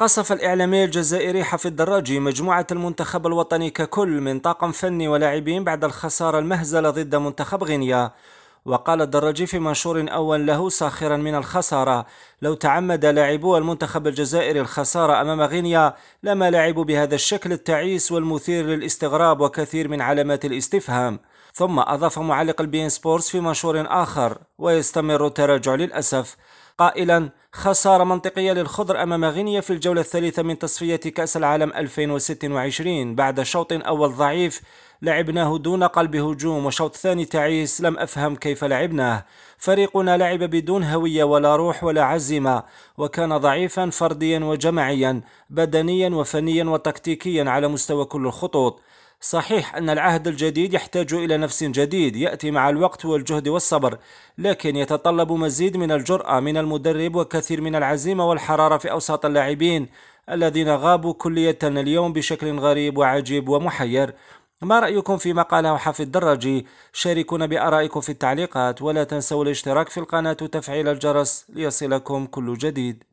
قصف الإعلامي الجزائري حفيظ الدراجي مجموعة المنتخب الوطني ككل من طاقم فني ولاعبين بعد الخسارة المهزلة ضد منتخب غينيا وقال الدراجي في منشور أول له ساخرا من الخسارة لو تعمد لاعبو المنتخب الجزائري الخسارة أمام غينيا لما لعبوا بهذا الشكل التعيس والمثير للاستغراب وكثير من علامات الاستفهام ثم أضاف معلق البين سبورتس في منشور آخر ويستمر التراجع للأسف قائلا خسارة منطقية للخضر أمام غينيا في الجولة الثالثة من تصفية كأس العالم 2026 بعد شوط أول ضعيف لعبناه دون قلب هجوم وشوط ثاني تعيس لم أفهم كيف لعبناه فريقنا لعب بدون هوية ولا روح ولا عزيمة وكان ضعيفا فرديا وجماعيا بدنيا وفنيا وتكتيكيا على مستوى كل الخطوط صحيح أن العهد الجديد يحتاج إلى نفس جديد يأتي مع الوقت والجهد والصبر لكن يتطلب مزيد من الجرأة من المدرب وكثير من العزيمة والحرارة في أوساط اللاعبين الذين غابوا كلية اليوم بشكل غريب وعجيب ومحير ما رأيكم فيما قاله حفي الدراجي شاركونا بآرائكم في التعليقات ولا تنسوا الاشتراك في القناة وتفعيل الجرس ليصلكم كل جديد